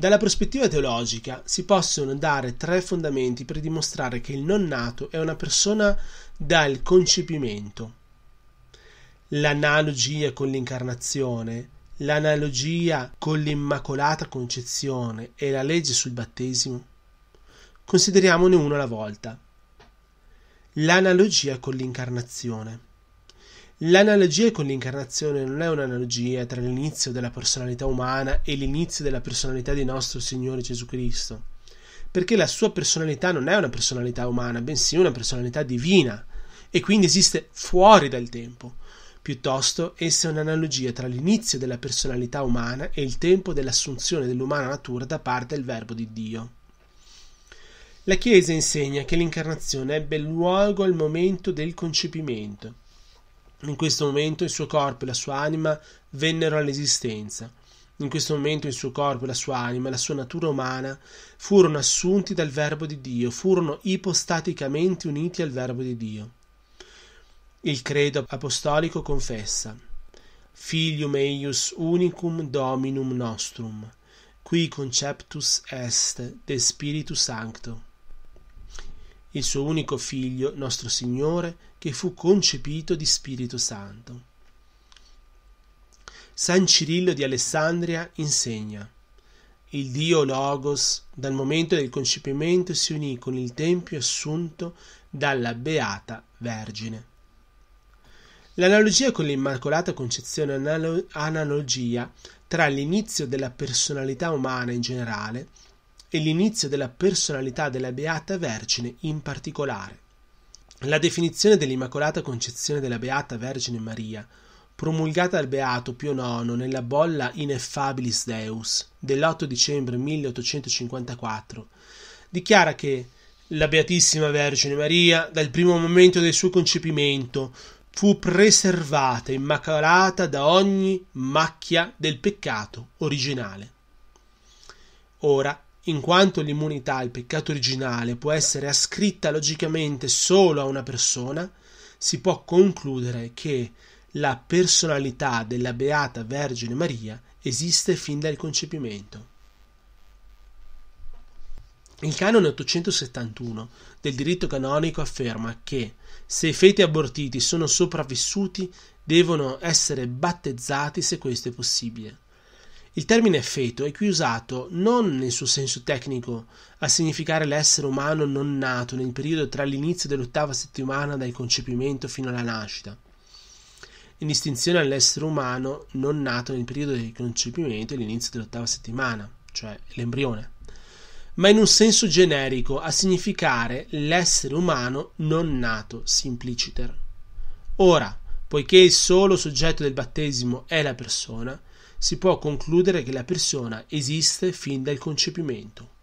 Dalla prospettiva teologica si possono dare tre fondamenti per dimostrare che il non nato è una persona dal concepimento. L'analogia con l'incarnazione, l'analogia con l'immacolata concezione e la legge sul battesimo. Consideriamone uno alla volta. L'analogia con l'incarnazione. L'analogia con l'incarnazione non è un'analogia tra l'inizio della personalità umana e l'inizio della personalità di nostro Signore Gesù Cristo, perché la sua personalità non è una personalità umana, bensì una personalità divina e quindi esiste fuori dal tempo. Piuttosto, essa è un'analogia tra l'inizio della personalità umana e il tempo dell'assunzione dell'umana natura da parte del Verbo di Dio. La Chiesa insegna che l'incarnazione ebbe luogo al momento del concepimento in questo momento il suo corpo e la sua anima vennero all'esistenza. In questo momento il suo corpo, e la sua anima, la sua natura umana furono assunti dal Verbo di Dio, furono ipostaticamente uniti al Verbo di Dio. Il credo apostolico confessa Filium eius unicum dominum nostrum, qui conceptus est de Spiritu Sancto il suo unico figlio, nostro Signore, che fu concepito di Spirito Santo. San Cirillo di Alessandria insegna il Dio Logos dal momento del concepimento si unì con il Tempio assunto dalla Beata Vergine. L'analogia con l'Immacolata Concezione è analogia tra l'inizio della personalità umana in generale e l'inizio della personalità della Beata Vergine in particolare. La definizione dell'Immacolata Concezione della Beata Vergine Maria, promulgata dal Beato Pio IX nella bolla Ineffabilis Deus dell'8 dicembre 1854, dichiara che la Beatissima Vergine Maria, dal primo momento del suo concepimento, fu preservata immacolata da ogni macchia del peccato originale. Ora in quanto l'immunità al peccato originale può essere ascritta logicamente solo a una persona, si può concludere che la personalità della Beata Vergine Maria esiste fin dal concepimento. Il canone 871 del diritto canonico afferma che se i feti abortiti sono sopravvissuti devono essere battezzati se questo è possibile. Il termine feto è qui usato non nel suo senso tecnico, a significare l'essere umano non nato nel periodo tra l'inizio dell'ottava settimana dal concepimento fino alla nascita, in distinzione all'essere umano non nato nel periodo del concepimento e l'inizio dell'ottava settimana, cioè l'embrione, ma in un senso generico a significare l'essere umano non nato simpliciter. Ora, poiché il solo soggetto del battesimo è la persona, si può concludere che la persona esiste fin dal concepimento.